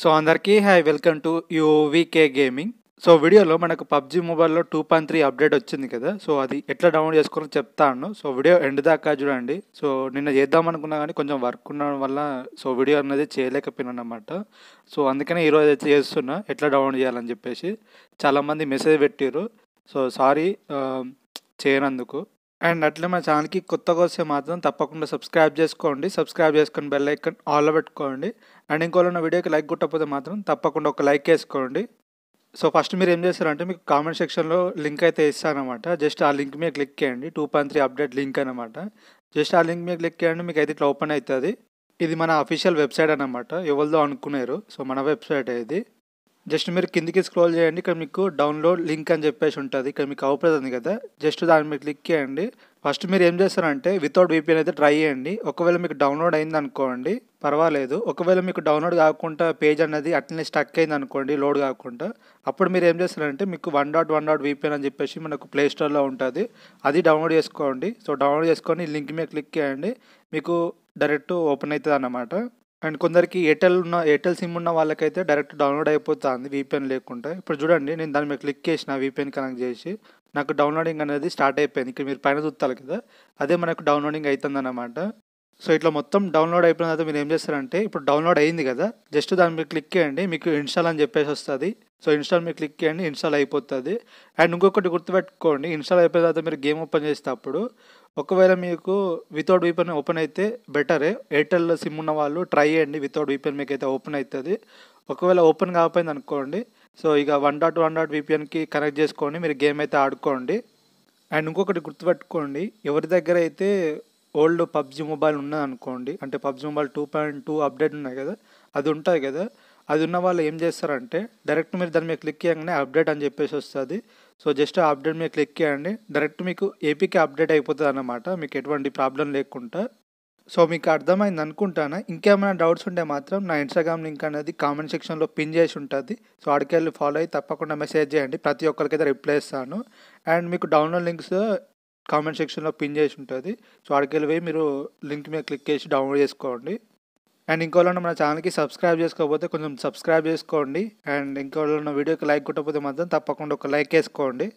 so అందరికీ hi welcome to UVK gaming so వీడియోలో మనకు పబ్జి మొబైల్లో టూ పాయింట్ త్రీ అప్డేట్ వచ్చింది కదా సో అది ఎట్లా డౌన్లోడ్ చేసుకోవాలో చెప్తాను సో వీడియో ఎండ్ దాకా చూడండి సో నిన్న చేద్దాం అనుకున్నా కానీ కొంచెం వర్క్ ఉండడం వల్ల సో వీడియో అనేది చేయలేకపోయినాను అనమాట సో అందుకనే ఈరోజు అయితే చేస్తున్నా ఎట్లా డౌన్లోడ్ చేయాలని చెప్పేసి చాలామంది మెసేజ్ పెట్టారు సో సారీ చేయనందుకు అండ్ అట్లే మా ఛానల్కి కొత్తగా వస్తే మాత్రం తప్పకుండా సబ్స్క్రైబ్ చేసుకోండి సబ్స్క్రైబ్ చేసుకొని బెల్ ఐకన్ ఆల్ పెట్టుకోండి అండ్ ఇంకోలో ఉన్న వీడియోకి లైక్ కొట్టకపోతే మాత్రం తప్పకుండా ఒక లైక్ వేసుకోండి సో ఫస్ట్ మీరు ఏం చేస్తారంటే మీకు కామెంట్ సెక్షన్లో లింక్ అయితే ఇస్తానమాట జస్ట్ ఆ లింక్ మీద క్లిక్ చేయండి two point three update link అనమాట జస్ట్ ఆ లింక్ మీద క్లిక్ చేయండి మీకు అయితే ఇట్లా ఓపెన్ అవుతుంది ఇది మన అఫీషియల్ వెబ్సైట్ అనమాట ఎవరిదో అనుకున్నారు సో మన వెబ్సైట్ ఇది జస్ట్ మీరు కిందికి స్క్రోల్ చేయండి ఇక్కడ మీకు డౌన్లోడ్ లింక్ అని చెప్పేసి ఉంటుంది ఇక్కడ మీకు అవపడుతుంది కదా జస్ట్ దాని మీద క్లిక్ చేయండి ఫస్ట్ మీరు ఏం చేస్తారంటే వితౌట్ వీపీఎన్ అయితే ట్రై చేయండి ఒకవేళ మీకు డౌన్లోడ్ అయింది అనుకోండి పర్వాలేదు ఒకవేళ మీకు డౌన్లోడ్ కాకుండా పేజ్ అనేది అట్లనే స్టక్ అయింది అనుకోండి లోడ్ కాకుండా అప్పుడు మీరు ఏం చేస్తారంటే మీకు one dot one dot VPN అని చెప్పేసి మనకు ప్లే స్టోర్లో ఉంటుంది అది డౌన్లోడ్ చేసుకోండి సో డౌన్లోడ్ చేసుకొని లింక్ మీద క్లిక్ చేయండి మీకు డైరెక్ట్ ఓపెన్ అవుతుంది అన్నమాట అండ్ కొందరికి ఎయిర్టెల్ ఉన్న ఎయిర్టెల్ సిమ్ ఉన్న వాళ్ళకైతే డైరెక్ట్ డౌన్లోడ్ అయిపోతుంది వీపీఎన్ లేకుండా ఇప్పుడు చూడండి నేను దాని మీద క్లిక్ చేసిన వీపీఎన్ కనెక్ట్ చేసి నాకు డౌన్లోడింగ్ అనేది స్టార్ట్ అయిపోయింది ఇక్కడ మీరు పైన చూస్తారు కదా అదే మనకు డౌన్లోడింగ్ అవుతుంది అనమాట సో ఇట్లా మొత్తం డౌన్లోడ్ అయిపోయిన తర్వాత మీరు ఏం చేస్తారంటే ఇప్పుడు డౌన్లోడ్ అయింది కదా జస్ట్ దాని మీద క్లిక్ చేయండి మీకు ఇన్స్టాల్ అని చెప్పేసి వస్తుంది సో ఇన్స్టాల్ మీరు క్లిక్ చేయండి ఇన్స్టాల్ అయిపోతుంది అండ్ ఇంకొకటి గుర్తుపెట్టుకోండి ఇన్స్టాల్ అయిపోయిన తర్వాత మీరు గేమ్ ఓపెన్ చేసేటప్పుడు ఒకవేళ మీకు వితౌట్ వీపెన్ ఓపెన్ అయితే బెటరే ఎయిర్టెల్ సిమ్ ఉన్న వాళ్ళు ట్రై చేయండి వితౌట్ వీపెన్ మీకు అయితే ఓపెన్ అవుతుంది ఒకవేళ ఓపెన్ కాకపోయింది అనుకోండి సో ఇక వన్ డాట్ వన్ డాట్ వీపీఎన్కి కనెక్ట్ చేసుకోండి మీరు గేమ్ అయితే ఆడుకోండి అండ్ ఇంకొకటి గుర్తుపెట్టుకోండి ఎవరి దగ్గర అయితే ఓల్డ్ పబ్జి మొబైల్ ఉన్నదనుకోండి అంటే PUBG mobile two point two update ఉన్నాయి కదా అది ఉంటుంది కదా అది ఉన్న వాళ్ళు ఏం చేస్తారంటే డైరెక్ట్ మీరు దాని మీద క్లిక్ చేయగానే అప్డేట్ అని చెప్పేసి వస్తుంది సో జస్ట్ ఆ అప్డేట్ మీద క్లిక్ చేయండి డైరెక్ట్ మీకు ఏపీకి అప్డేట్ అయిపోతుంది అన్నమాట మీకు ఎటువంటి ప్రాబ్లం లేకుండా సో మీకు అర్థమైంది అనుకుంటాను ఇంకేమైనా డౌట్స్ ఉంటే మాత్రం నా ఇన్స్టాగ్రామ్ లింక్ అనేది కామెంట్ సెక్షన్లో పిన్ చేసి ఉంటుంది సో అక్కడికి వెళ్ళి ఫాలో అయ్యి తప్పకుండా మెసేజ్ చేయండి ప్రతి ఒక్కరికి అయితే రిప్లై ఇస్తాను అండ్ మీకు డౌన్లోడ్ లింక్స్ కామెంట్ సెక్షన్లో పిన్ చేసి ఉంటుంది సో అడికెళ్ళి వెళ్ళి మీరు లింక్ మీద క్లిక్ చేసి డౌన్లోడ్ చేసుకోండి అండ్ ఇంకోళ్ళన్న మన ఛానల్కి సబ్స్క్రైబ్ చేసుకోకపోతే కొంచెం సబ్స్క్రైబ్ చేసుకోండి అండ్ ఉన్న వీడియోకి లైక్ కొట్టకపోతే మాత్రం తప్పకుండా ఒక లైక్ వేసుకోండి